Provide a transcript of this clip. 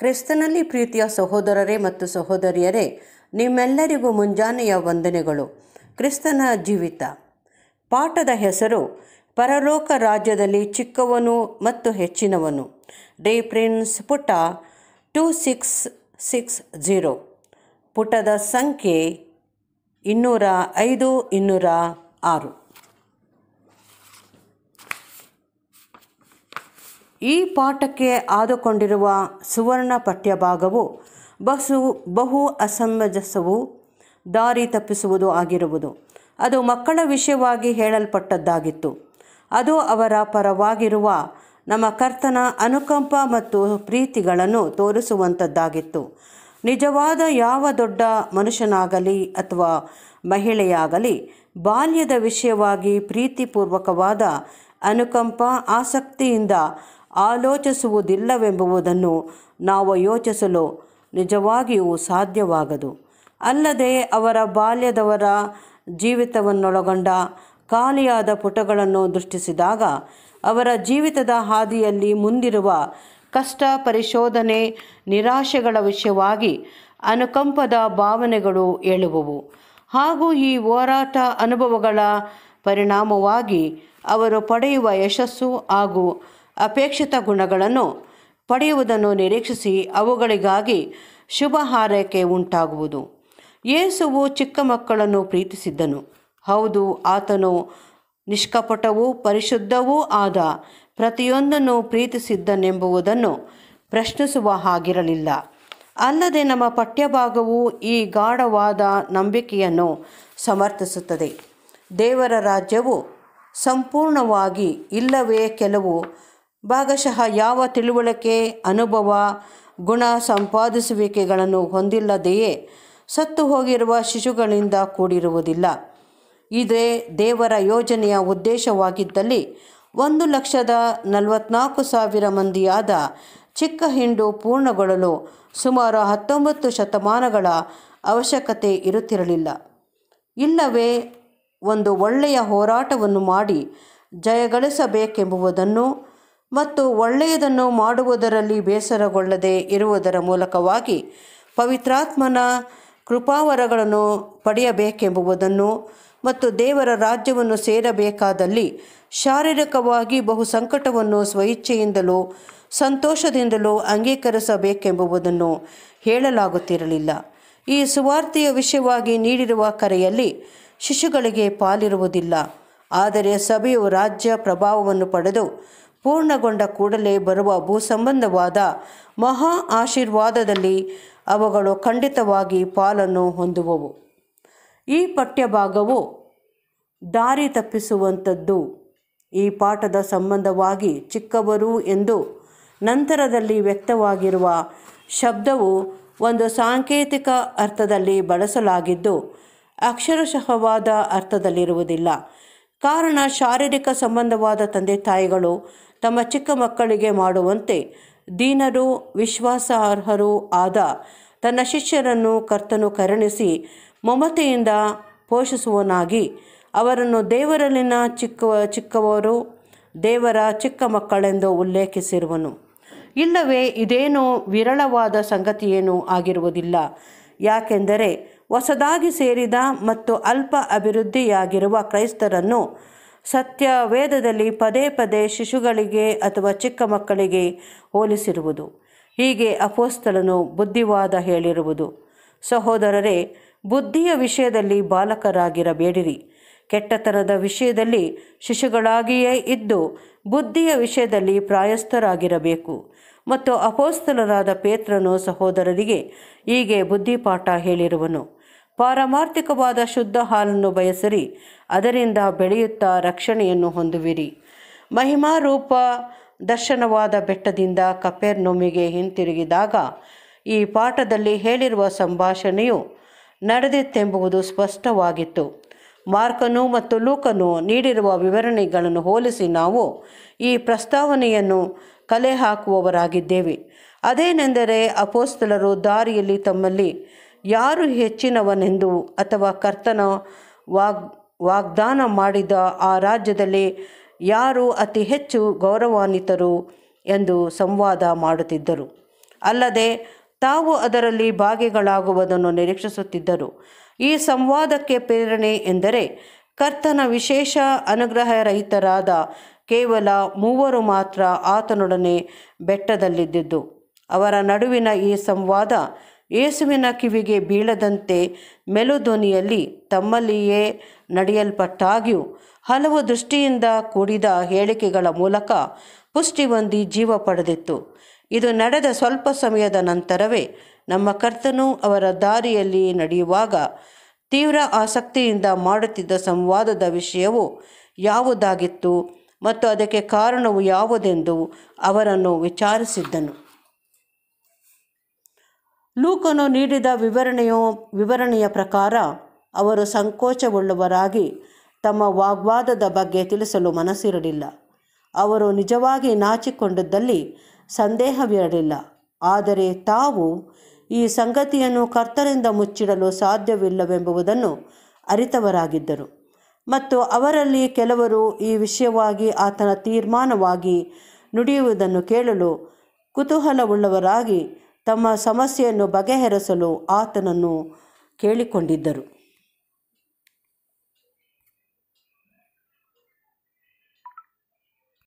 ಕ್ರಿಸ್ತನಲ್ಲಿ ಪ್ರೀತಿಯ ಸಹೋದರರೇ ಮತ್ತು ಸಹೋದರಿಯರೇ ನಿಮ್ಮೆಲ್ಲರಿಗೂ ಮುಂಜಾನೆಯ ವಂದನೆಗಳು ಕ್ರಿಸ್ತನ ಜೀವಿತ ಪಾಠದ ಹೆಸರು ಪರಲೋಕ ರಾಜ್ಯದಲ್ಲಿ ಚಿಕ್ಕವನು ಮತ್ತು ಹೆಚ್ಚಿನವನು ಡೇ ಪ್ರಿನ್ಸ್ ಪುಟ ಟೂ ಸಿಕ್ಸ್ ಸಿಕ್ಸ್ ಜೀರೋ ಪುಟದ ಸಂಖ್ಯೆ ಇನ್ನೂರ ಐದು ಇನ್ನೂರ ಆರು ಈ ಪಾಠಕ್ಕೆ ಆದುಕೊಂಡಿರುವ ಸುವರ್ಣ ಪಠ್ಯಭಾಗವು ಬಸು ಬಹು ಅಸಮಂಜಸವು ದಾರಿ ತಪ್ಪಿಸುವುದು ಆಗಿರುವುದು ಅದು ಮಕ್ಕಳ ವಿಷಯವಾಗಿ ಹೇಳಲ್ಪಟ್ಟದ್ದಾಗಿತ್ತು ಅದು ಅವರ ಪರವಾಗಿರುವ ನಮ್ಮ ಕರ್ತನ ಅನುಕಂಪ ಮತ್ತು ಪ್ರೀತಿಗಳನ್ನು ತೋರಿಸುವಂಥದ್ದಾಗಿತ್ತು ನಿಜವಾದ ಯಾವ ದೊಡ್ಡ ಮನುಷ್ಯನಾಗಲಿ ಅಥವಾ ಮಹಿಳೆಯಾಗಲಿ ಬಾಲ್ಯದ ವಿಷಯವಾಗಿ ಪ್ರೀತಿಪೂರ್ವಕವಾದ ಅನುಕಂಪ ಆಸಕ್ತಿಯಿಂದ ಆಲೋಚಿಸುವುದಿಲ್ಲವೆಂಬುದನ್ನು ನಾವು ಯೋಚಿಸಲು ನಿಜವಾಗಿಯೂ ಸಾಧ್ಯವಾಗದು ಅಲ್ಲದೆ ಅವರ ಬಾಲ್ಯದವರ ಜೀವಿತವನ್ನೊಳಗೊಂಡ ಖಾಲಿಯಾದ ಪುಟಗಳನ್ನು ದೃಷ್ಟಿಸಿದಾಗ ಅವರ ಜೀವಿತದ ಹಾದಿಯಲ್ಲಿ ಮುಂದಿರುವ ಕಷ್ಟ ಪರಿಶೋಧನೆ ನಿರಾಶೆಗಳ ವಿಷಯವಾಗಿ ಅನುಕಂಪದ ಭಾವನೆಗಳು ಏಳುವವು ಹಾಗೂ ಈ ಹೋರಾಟ ಅನುಭವಗಳ ಪರಿಣಾಮವಾಗಿ ಅವರು ಪಡೆಯುವ ಯಶಸ್ಸು ಹಾಗೂ ಅಪೇಕ್ಷಿತ ಗುಣಗಳನ್ನು ಪಡೆಯುವುದನ್ನು ನಿರೀಕ್ಷಿಸಿ ಅವುಗಳಿಗಾಗಿ ಶುಭ ಹಾರೈಕೆ ಉಂಟಾಗುವುದು ಯೇಸುವು ಚಿಕ್ಕ ಮಕ್ಕಳನ್ನು ಪ್ರೀತಿಸಿದ್ದನು ಹೌದು ಆತನು ನಿಷ್ಕಪಟವೂ ಪರಿಶುದ್ಧವೂ ಆದ ಪ್ರತಿಯೊಂದನ್ನು ಪ್ರೀತಿಸಿದ್ದನೆಂಬುವುದನ್ನು ಪ್ರಶ್ನಿಸುವ ಹಾಗಿರಲಿಲ್ಲ ಅಲ್ಲದೆ ನಮ್ಮ ಪಠ್ಯಭಾಗವು ಈ ಗಾಢವಾದ ನಂಬಿಕೆಯನ್ನು ಸಮರ್ಥಿಸುತ್ತದೆ ದೇವರ ರಾಜ್ಯವು ಸಂಪೂರ್ಣವಾಗಿ ಇಲ್ಲವೇ ಕೆಲವು ಭಾಗಶಃ ಯಾವ ತಿಳುವಳಿಕೆ ಅನುಭವ ಗುಣ ಸಂಪಾದಿಸುವಿಕೆಗಳನ್ನು ಹೊಂದಿಲ್ಲದೆಯೇ ಸತ್ತು ಹೋಗಿರುವ ಶಿಶುಗಳಿಂದ ಕೂಡಿರುವುದಿಲ್ಲ ಇದೇ ದೇವರ ಯೋಜನೆಯ ಉದ್ದೇಶವಾಗಿದ್ದಲ್ಲಿ ಒಂದು ಲಕ್ಷದ ನಲವತ್ನಾಲ್ಕು ಸಾವಿರ ಮಂದಿಯಾದ ಚಿಕ್ಕ ಹಿಂಡು ಪೂರ್ಣಗೊಳ್ಳಲು ಸುಮಾರು ಹತ್ತೊಂಬತ್ತು ಶತಮಾನಗಳ ಅವಶ್ಯಕತೆ ಇರುತ್ತಿರಲಿಲ್ಲ ಇಲ್ಲವೇ ಒಂದು ಒಳ್ಳೆಯ ಹೋರಾಟವನ್ನು ಮಾಡಿ ಜಯಗಳಿಸಬೇಕೆಂಬುವುದನ್ನು ಮತ್ತು ಒಳ್ಳೆಯದನ್ನು ಮಾಡುವುದರಲ್ಲಿ ಬೇಸರಗೊಳ್ಳದೆ ಇರುವುದರ ಮೂಲಕವಾಗಿ ಪವಿತ್ರಾತ್ಮನ ಕೃಪಾವರಗಳನ್ನು ಪಡೆಯಬೇಕೆಂಬುವುದನ್ನು ಮತ್ತು ದೇವರ ರಾಜ್ಯವನ್ನು ಸೇರಬೇಕಾದಲ್ಲಿ ಶಾರೀರಿಕವಾಗಿ ಬಹು ಸಂಕಟವನ್ನು ಸ್ವಇಚ್ಛೆಯಿಂದಲೂ ಸಂತೋಷದಿಂದಲೂ ಅಂಗೀಕರಿಸಬೇಕೆಂಬುದನ್ನು ಹೇಳಲಾಗುತ್ತಿರಲಿಲ್ಲ ಈ ಸುವಾರ್ತೆಯ ವಿಷಯವಾಗಿ ನೀಡಿರುವ ಕರೆಯಲ್ಲಿ ಶಿಶುಗಳಿಗೆ ಪಾಲಿರುವುದಿಲ್ಲ ಆದರೆ ಸಭೆಯು ರಾಜ್ಯ ಪ್ರಭಾವವನ್ನು ಪಡೆದು ಪೂರ್ಣಗೊಂಡ ಕೂಡಲೇ ಬರುವ ಭೂ ಸಂಬಂಧವಾದ ಮಹಾ ಆಶೀರ್ವಾದದಲ್ಲಿ ಅವುಗಳು ಖಂಡಿತವಾಗಿ ಪಾಲನ್ನು ಹೊಂದುವವು ಈ ಪಠ್ಯಭಾಗವು ದಾರಿ ತಪ್ಪಿಸುವಂಥದ್ದು ಈ ಪಾಠದ ಸಂಬಂಧವಾಗಿ ಚಿಕ್ಕವರು ಎಂದು ನಂತರದಲ್ಲಿ ವ್ಯಕ್ತವಾಗಿರುವ ಶಬ್ದವು ಒಂದು ಸಾಂಕೇತಿಕ ಅರ್ಥದಲ್ಲಿ ಬಳಸಲಾಗಿದ್ದು ಅಕ್ಷರಶಃವಾದ ಅರ್ಥದಲ್ಲಿರುವುದಿಲ್ಲ ಕಾರಣ ಶಾರೀರಿಕ ಸಂಬಂಧವಾದ ತಂದೆ ತಾಯಿಗಳು ತಮ್ಮ ಚಿಕ್ಕ ಮಕ್ಕಳಿಗೆ ಮಾಡುವಂತೆ ದೀನರು ವಿಶ್ವಾಸಾರ್ಹರೂ ಆದ ತನ್ನ ಶಿಷ್ಯರನ್ನು ಕರ್ತನು ಕರುಣಿಸಿ ಮಮತೆಯಿಂದ ಪೋಷಿಸುವನಾಗಿ ಅವರನ್ನು ದೇವರಲ್ಲಿನ ಚಿಕ್ಕ ಚಿಕ್ಕವರು ದೇವರ ಚಿಕ್ಕ ಮಕ್ಕಳೆಂದು ಉಲ್ಲೇಖಿಸಿರುವನು ಇಲ್ಲವೇ ಇದೇನೋ ವಿರಳವಾದ ಸಂಗತಿಯೇನೂ ಆಗಿರುವುದಿಲ್ಲ ಯಾಕೆಂದರೆ ಹೊಸದಾಗಿ ಸೇರಿದ ಮತ್ತು ಅಲ್ಪ ಅಭಿವೃದ್ಧಿಯಾಗಿರುವ ಕ್ರೈಸ್ತರನ್ನು ಸತ್ಯ ವೇದದಲ್ಲಿ ಪದೇ ಪದೇ ಶಿಶುಗಳಿಗೆ ಅಥವಾ ಚಿಕ್ಕ ಮಕ್ಕಳಿಗೆ ಹೋಲಿಸಿರುವುದು ಹೀಗೆ ಅಪೋಸ್ತಲನು ಬುದ್ಧಿವಾದ ಹೇಳಿರುವುದು ಸಹೋದರರೇ ಬುದ್ಧಿಯ ವಿಷಯದಲ್ಲಿ ಬಾಲಕರಾಗಿರಬೇಡಿರಿ ಕೆಟ್ಟತನದ ವಿಷಯದಲ್ಲಿ ಶಿಶುಗಳಾಗಿಯೇ ಇದ್ದು ಬುದ್ಧಿಯ ವಿಷಯದಲ್ಲಿ ಪ್ರಾಯಸ್ಥರಾಗಿರಬೇಕು ಮತ್ತು ಅಪೋಸ್ತಲರಾದ ಪೇತ್ರನು ಸಹೋದರರಿಗೆ ಹೀಗೆ ಬುದ್ಧಿಪಾಠ ಹೇಳಿರುವನು ಪಾರಮಾರ್ಥಿಕವಾದ ಶುದ್ಧ ಹಾಲನ್ನು ಬಯಸಿರಿ ಅದರಿಂದ ಬೆಳೆಯುತ್ತಾ ರಕ್ಷಣೆಯನ್ನು ಹೊಂದುವಿರಿ ಮಹಿಮಾರೂಪ ದರ್ಶನವಾದ ಬೆಟ್ಟದಿಂದ ನೊಮಿಗೆ ಹಿಂತಿರುಗಿದಾಗ ಈ ಪಾಠದಲ್ಲಿ ಹೇಳಿರುವ ಸಂಭಾಷಣೆಯು ನಡೆದಿತ್ತೆಂಬುದು ಸ್ಪಷ್ಟವಾಗಿತ್ತು ಮಾರ್ಕನು ಮತ್ತು ಲೂಕನು ನೀಡಿರುವ ವಿವರಣೆಗಳನ್ನು ಹೋಲಿಸಿ ನಾವು ಈ ಪ್ರಸ್ತಾವನೆಯನ್ನು ಕಲೆ ಹಾಕುವವರಾಗಿದ್ದೇವೆ ಅದೇನೆಂದರೆ ಅಪೋಸ್ತಲರು ದಾರಿಯಲ್ಲಿ ತಮ್ಮಲ್ಲಿ ಯಾರು ಹೆಚ್ಚಿನವನೆಂದು ಅಥವಾ ಕರ್ತನ ವಾಗ್ ವಾಗ್ದಾನ ಮಾಡಿದ ಆ ರಾಜ್ಯದಲ್ಲಿ ಯಾರು ಅತಿ ಹೆಚ್ಚು ಗೌರವಾನ್ವಿತರು ಎಂದು ಸಂವಾದ ಮಾಡುತ್ತಿದ್ದರು ಅಲ್ಲದೆ ತಾವು ಅದರಲ್ಲಿ ಭಾಗಿಗಳಾಗುವುದನ್ನು ನಿರೀಕ್ಷಿಸುತ್ತಿದ್ದರು ಈ ಸಂವಾದಕ್ಕೆ ಪ್ರೇರಣೆ ಎಂದರೆ ಕರ್ತನ ವಿಶೇಷ ರಹಿತರಾದ ಕೇವಲ ಮೂವರು ಮಾತ್ರ ಆತನೊಡನೆ ಬೆಟ್ಟದಲ್ಲಿದ್ದಿದ್ದು ಅವರ ನಡುವಿನ ಈ ಸಂವಾದ ಯೇಸುವಿನ ಕಿವಿಗೆ ಬೀಳದಂತೆ ಮೆಲುಧ್ವನಿಯಲ್ಲಿ ತಮ್ಮಲ್ಲಿಯೇ ನಡೆಯಲ್ಪಟ್ಟಾಗ್ಯೂ ಹಲವು ದೃಷ್ಟಿಯಿಂದ ಕೂಡಿದ ಹೇಳಿಕೆಗಳ ಮೂಲಕ ಪುಷ್ಟಿ ಹೊಂದಿ ಜೀವ ಪಡೆದಿತ್ತು ಇದು ನಡೆದ ಸ್ವಲ್ಪ ಸಮಯದ ನಂತರವೇ ನಮ್ಮ ಕರ್ತನು ಅವರ ದಾರಿಯಲ್ಲಿ ನಡೆಯುವಾಗ ತೀವ್ರ ಆಸಕ್ತಿಯಿಂದ ಮಾಡುತ್ತಿದ್ದ ಸಂವಾದದ ವಿಷಯವು ಯಾವುದಾಗಿತ್ತು ಮತ್ತು ಅದಕ್ಕೆ ಕಾರಣವು ಯಾವುದೆಂದು ಅವರನ್ನು ವಿಚಾರಿಸಿದ್ದನು ಲೂಕನು ನೀಡಿದ ವಿವರಣೆಯು ವಿವರಣೆಯ ಪ್ರಕಾರ ಅವರು ಸಂಕೋಚಗೊಳ್ಳುವರಾಗಿ ತಮ್ಮ ವಾಗ್ವಾದದ ಬಗ್ಗೆ ತಿಳಿಸಲು ಮನಸ್ಸಿರಲಿಲ್ಲ ಅವರು ನಿಜವಾಗಿ ನಾಚಿಕೊಂಡಿದ್ದಲ್ಲಿ ಸಂದೇಹವಿರಲಿಲ್ಲ ಆದರೆ ತಾವು ಈ ಸಂಗತಿಯನ್ನು ಕರ್ತರಿಂದ ಮುಚ್ಚಿಡಲು ಸಾಧ್ಯವಿಲ್ಲವೆಂಬುದನ್ನು ಅರಿತವರಾಗಿದ್ದರು ಮತ್ತು ಅವರಲ್ಲಿ ಕೆಲವರು ಈ ವಿಷಯವಾಗಿ ಆತನ ತೀರ್ಮಾನವಾಗಿ ನುಡಿಯುವುದನ್ನು ಕೇಳಲು ಕುತೂಹಲವುಳ್ಳವರಾಗಿ ತಮ್ಮ ಸಮಸ್ಯೆಯನ್ನು ಬಗೆಹರಿಸಲು ಆತನನ್ನು ಕೇಳಿಕೊಂಡಿದ್ದರು